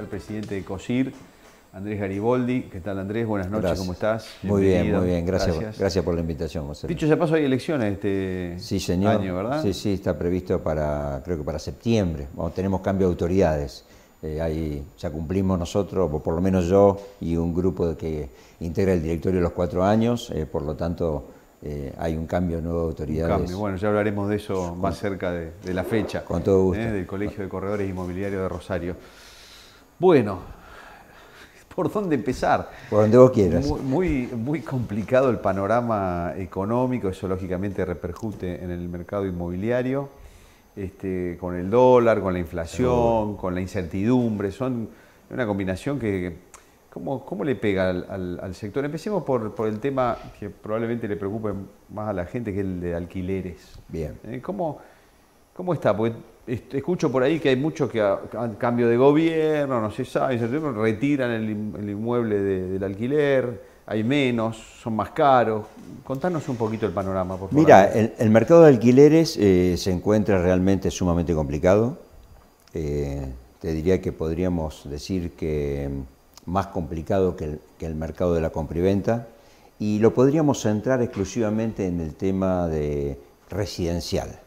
el presidente de COSIR, Andrés Gariboldi. ¿Qué tal, Andrés? Buenas noches, ¿cómo estás? Muy bien, muy bien, gracias, gracias. por la invitación, José. Dicho ya paso, hay elecciones este año, ¿verdad? Sí, sí, está previsto para, creo que para septiembre. tenemos cambio de autoridades. Eh, ya cumplimos nosotros, o por lo menos yo y un grupo que integra el directorio los cuatro años, eh, por lo tanto eh, hay un cambio nuevo de autoridades. Bueno, ya hablaremos de eso más cerca de, la fecha. Con todo gusto. Del Colegio de Corredores Inmobiliarios de Rosario. Bueno, ¿por dónde empezar? Por donde vos quieras. Muy, muy, complicado el panorama económico, eso lógicamente repercute en el mercado inmobiliario, este, con el dólar, con la inflación, con la incertidumbre, son una combinación que... ¿Cómo, le pega al, sector? Empecemos por, el tema que probablemente le preocupe más a la gente, que es el de alquileres. Bien. Eh, ¿Cómo, ¿Cómo está? Este, escucho por ahí que hay muchos que han cambio de gobierno, no se sabe, retiran el, inmueble del alquiler, hay menos, son más caros. Contanos un poquito el panorama, por favor. Mira, el, mercado de alquileres eh, se encuentra realmente sumamente complicado. Eh, te diría que podríamos decir que mm, más complicado que el, mercado de la compraventa y, y lo podríamos centrar exclusivamente en el tema de residencial.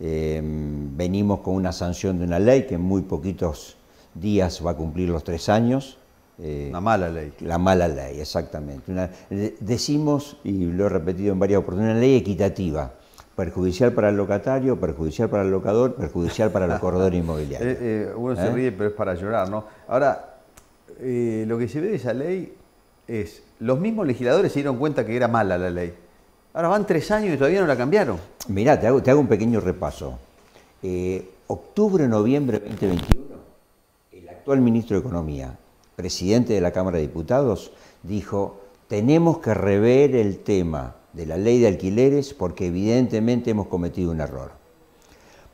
Em, venimos con una sanción de una ley que en muy poquitos días va a cumplir los tres años. la eh, mala ley. La mala ley, exactamente. Una, decimos, y lo he repetido en varias oportunidades, una ley equitativa. Perjudicial para el locatario, perjudicial para el locador, perjudicial para el corredor inmobiliario. Eh, eh, uno se ríe, pero es para llorar, ¿no? Ahora, lo que se ve de esa ley es, los mismos legisladores se dieron cuenta que era mala la ley. Ahora van tres años y todavía no la cambiaron. Mirá, te hago, te hago un pequeño repaso. Eh, octubre, noviembre 2021, el actual ministro de Economía, presidente de la Cámara de Diputados, dijo, tenemos que rever el tema de la ley de alquileres porque evidentemente hemos cometido un error.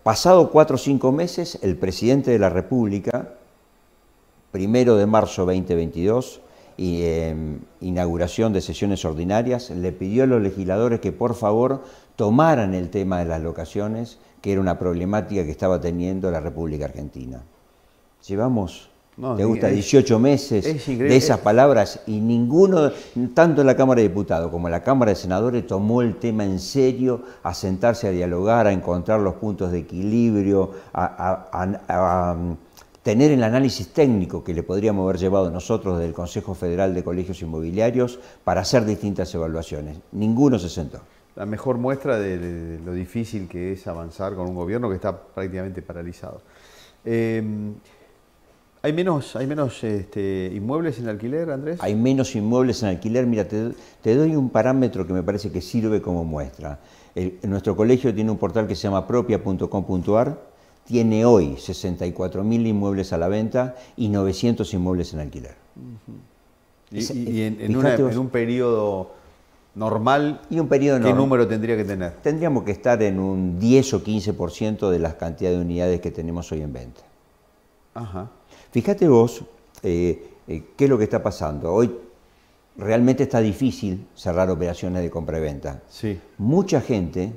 Pasado cuatro o cinco meses, el presidente de la República, primero de marzo 2022, y, em, inauguración de sesiones ordinarias, le pidió a los legisladores que por favor tomaran el tema de las locaciones, que era una problemática que estaba teniendo la República Argentina. Llevamos no, te gusta 18 meses de esas palabras y ninguno, tanto la Cámara de Diputados como la Cámara de Senadores, tomó el tema en serio, a sentarse a dialogar, a encontrar los puntos de equilibrio, a tener el análisis técnico que le podríamos haber llevado nosotros del Consejo Federal de Colegios Inmobiliarios para hacer distintas evaluaciones. Ninguno se sentó. La mejor muestra de lo difícil que es avanzar con un gobierno que está prácticamente paralizado. Em, ¿Hay menos, hay menos este, inmuebles en alquiler, Andrés? Hay menos inmuebles en alquiler. Mira, te, doy un parámetro que me parece que sirve como muestra. nuestro colegio tiene un portal que se llama propia.com.ar tiene hoy 64.000 inmuebles a la venta y 900 inmuebles en alquiler. y, en, un periodo normal, y un periodo ¿qué número tendría que tener? Tendríamos que estar en un 10 o 15% de las cantidades de unidades que tenemos hoy en venta. Ajá. Fíjate vos eh, eh, qué es lo que está pasando. Hoy realmente está difícil cerrar operaciones de compra-venta. y Sí. Mucha gente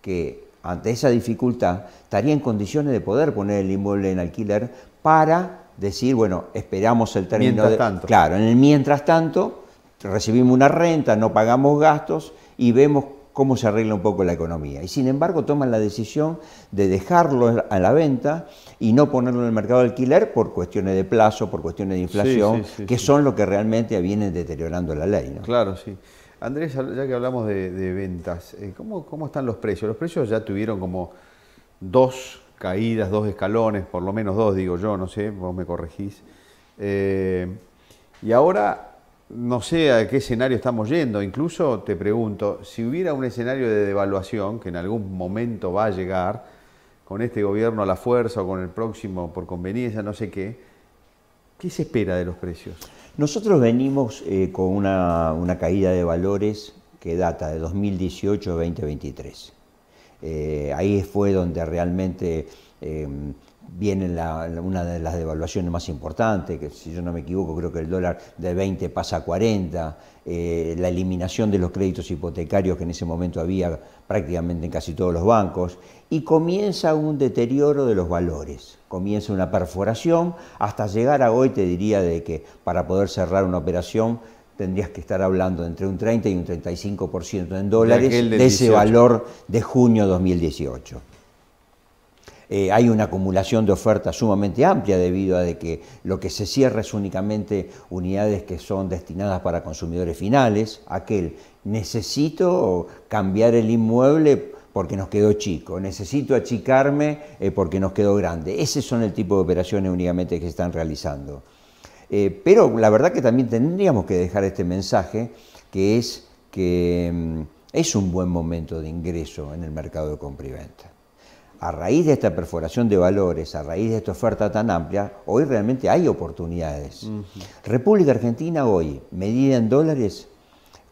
que ante esa dificultad, estaría en condiciones de poder poner el inmueble en alquiler para decir, bueno, esperamos el término. Mientras tanto. Claro, en el mientras tanto, recibimos una renta, no pagamos gastos y vemos cómo se arregla un poco la economía. Y sin embargo toman la decisión de dejarlo a la venta y no ponerlo en el mercado de alquiler por cuestiones de plazo, por cuestiones de inflación, que son lo que realmente vienen deteriorando la ley. Claro, sí. Andrés, ya que hablamos de, ventas, eh, ¿cómo, están los precios? Los precios ya tuvieron como dos caídas, dos escalones, por lo menos dos, digo yo, no sé, vos me corregís. Eh, y ahora no sé a qué escenario estamos yendo. Incluso te pregunto, si hubiera un escenario de devaluación, que en algún momento va a llegar, con este gobierno a la fuerza o con el próximo por conveniencia, no sé qué, ¿Qué se espera de los precios? Nosotros venimos eh, con una, caída de valores que data de 2018-2023. Eh, ahí fue donde realmente em, viene una de las devaluaciones más importantes, que si yo no me equivoco creo que el dólar de 20 pasa a 40, eh, la eliminación de los créditos hipotecarios que en ese momento había prácticamente en casi todos los bancos, y comienza un deterioro de los valores, comienza una perforación, hasta llegar a hoy te diría de que para poder cerrar una operación tendrías que estar hablando entre un 30 y un 35% en dólares de, ese valor de junio 2018. Eh, hay una acumulación de ofertas sumamente amplia debido a que lo que se cierra es únicamente unidades que son destinadas para consumidores finales, aquel necesito cambiar el inmueble porque nos quedó chico, necesito achicarme eh, porque nos quedó grande. Ese son el tipo de operaciones únicamente que se están realizando. Eh, pero la verdad que también tendríamos que dejar este mensaje que es que mm, es un buen momento de ingreso en el mercado de compra y venta a raíz de esta perforación de valores, a raíz de esta oferta tan amplia, hoy realmente hay oportunidades. República Argentina hoy, medida en dólares,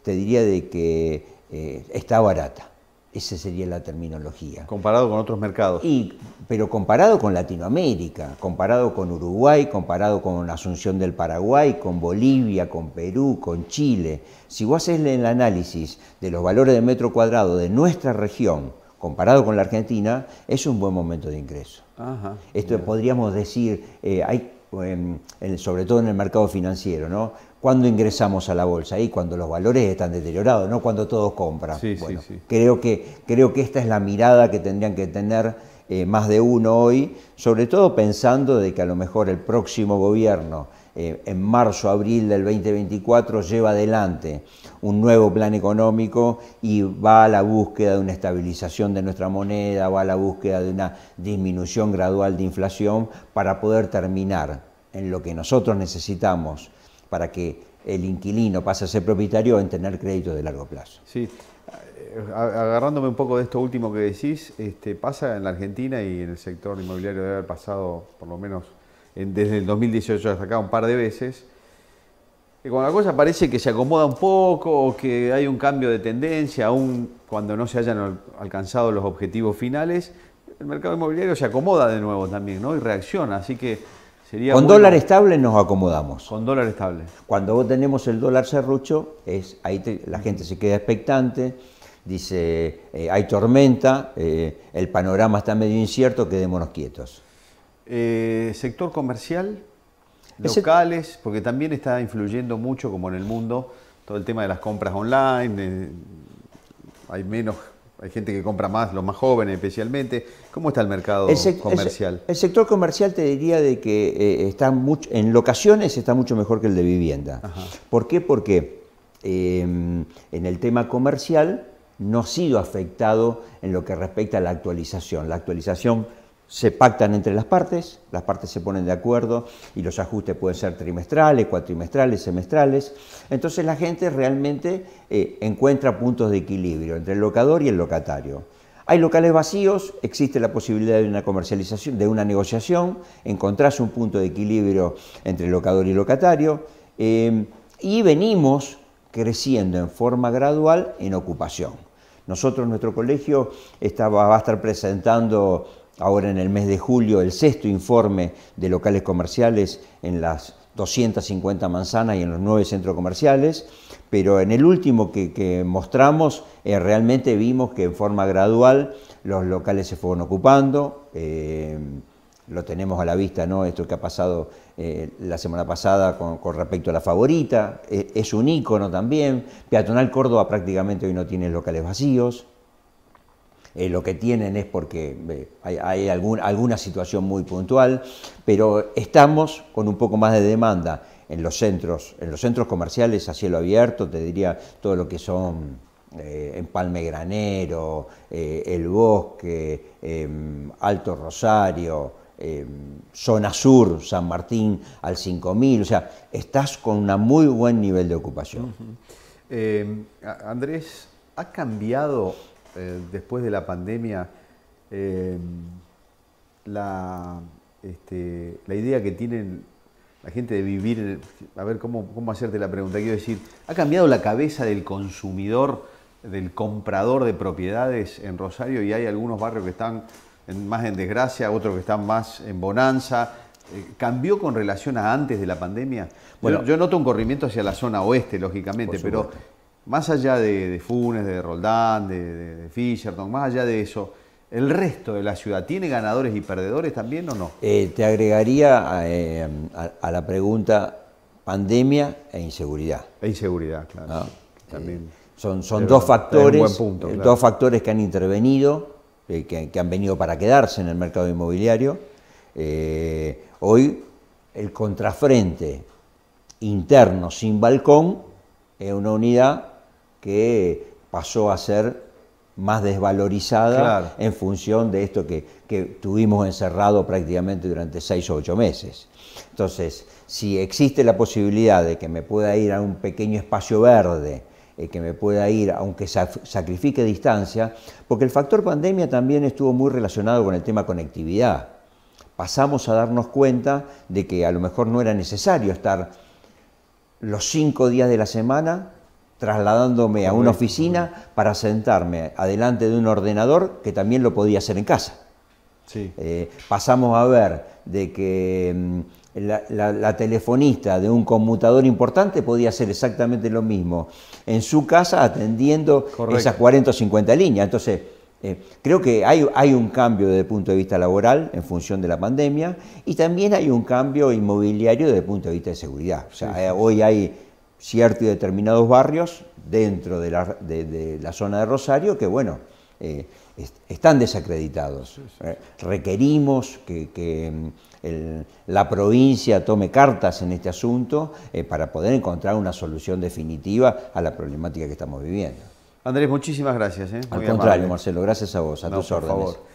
te diría de que eh, está barata. Esa sería la terminología. Comparado con otros mercados. Y, pero comparado con Latinoamérica, comparado con Uruguay, comparado con Asunción del Paraguay, con Bolivia, con Perú, con Chile. Si vos haces el análisis de los valores de metro cuadrado de nuestra región, comparado con la Argentina, es un buen momento de ingreso. Esto podríamos decir, eh, em, sobre todo en el mercado financiero, ¿no? Cuando ingresamos a la bolsa y cuando los valores están deteriorados, no cuando todos compran. Creo, que, creo que esta es la mirada que tendrían que tener eh, más de uno hoy, sobre todo pensando de que a lo mejor el próximo gobierno eh, en marzo, abril del 2024 lleva adelante un nuevo plan económico y va a la búsqueda de una estabilización de nuestra moneda, va a la búsqueda de una disminución gradual de inflación para poder terminar en lo que nosotros necesitamos para que el inquilino pase a ser propietario en tener crédito de largo plazo. Sí, agarrándome un poco de esto último que decís, este, pasa en la Argentina y en el sector inmobiliario debe haber pasado por lo menos desde el 2018 hasta acá un par de veces, Y cuando la cosa parece que se acomoda un poco o que hay un cambio de tendencia, aún cuando no se hayan alcanzado los objetivos finales, el mercado inmobiliario se acomoda de nuevo también, ¿no? Y reacciona, así que sería... Con dólar estable nos acomodamos. Con dólar estable. Cuando tenemos el dólar serrucho, es, ahí la gente se queda expectante, dice, eh, hay tormenta, eh, el panorama está medio incierto, quedémonos quietos. Eh, sector comercial, locales, porque también está influyendo mucho, como en el mundo, todo el tema de las compras online. hay menos hay gente que compra más, los más jóvenes especialmente. ¿Cómo está el mercado comercial? El, sector comercial te diría de que eh, está en locaciones está mucho mejor que el de vivienda. ¿Por qué? Porque em, en el tema comercial no ha sido afectado en lo que respecta a la actualización. La actualización se pactan entre las partes, las partes se ponen de acuerdo y los ajustes pueden ser trimestrales, cuatrimestrales, semestrales. Entonces la gente realmente eh, encuentra puntos de equilibrio entre el locador y el locatario. Hay locales vacíos, existe la posibilidad de una comercialización, de una negociación, encontrás un punto de equilibrio entre locador y locatario eh, y venimos creciendo en forma gradual en ocupación. Nosotros, nuestro colegio, estaba, va a estar presentando ahora en el mes de julio, el sexto informe de locales comerciales en las 250 manzanas y en los nueve centros comerciales, pero en el último que, mostramos eh, realmente vimos que en forma gradual los locales se fueron ocupando, eh, lo tenemos a la vista, ¿no? Esto que ha pasado eh, la semana pasada con, con, respecto a la favorita, es un icono también, Peatonal Córdoba prácticamente hoy no tiene locales vacíos, eh, lo que tienen es porque eh, hay, alguna situación muy puntual, pero estamos con un poco más de demanda en los centros, en los centros comerciales a cielo abierto, te diría todo lo que son en eh, Empalme Granero, El Bosque, Alto Rosario, Zona Sur, San Martín al 5000, o sea, estás con un muy buen nivel de ocupación. Andrés, ¿ha cambiado eh, después de la pandemia, eh, este, la, idea que tienen la gente de vivir, a ver cómo, cómo hacerte la pregunta, quiero decir, ¿ha cambiado la cabeza del consumidor, del comprador de propiedades en Rosario y hay algunos barrios que están más en desgracia, otros que están más en bonanza? Eh, ¿Cambió con relación a antes de la pandemia? Bueno, yo noto un corrimiento hacia la zona oeste, lógicamente, pero más allá de, Funes, de Roldán, de, Fisherton, más allá de eso, ¿el resto de la ciudad tiene ganadores y perdedores también o no? Eh, te agregaría eh, a, la pregunta pandemia e inseguridad. E inseguridad, claro. Eh, son dos, factores, dos factores que han intervenido, que, han venido para quedarse en el mercado inmobiliario. hoy el contrafrente interno sin balcón es una unidad que pasó a ser más desvalorizada en función de esto que, tuvimos encerrado prácticamente durante seis o ocho meses. Entonces, si existe la posibilidad de que me pueda ir a un pequeño espacio verde, eh, que me pueda ir, aunque sacrifique distancia, porque el factor pandemia también estuvo muy relacionado con el tema conectividad. Pasamos a darnos cuenta de que a lo mejor no era necesario estar los cinco días de la semana trasladándome a una oficina para sentarme adelante de un ordenador que también lo podía hacer en casa. Sí. Eh, pasamos a ver de que mm, la, telefonista de un conmutador importante podía hacer exactamente lo mismo en su casa atendiendo esas 40 o 50 líneas. Entonces, eh, creo que hay, un cambio desde el punto de vista laboral en función de la pandemia y también hay un cambio inmobiliario desde el punto de vista de seguridad. O sea, hoy hay ciertos y determinados barrios dentro de la, de, la zona de Rosario que, bueno, eh, están desacreditados. Eh, requerimos que, mm, la provincia tome cartas en este asunto eh, para poder encontrar una solución definitiva a la problemática que estamos viviendo. Andrés, muchísimas gracias. Al contrario, Marcelo, gracias a vos, a tus órdenes.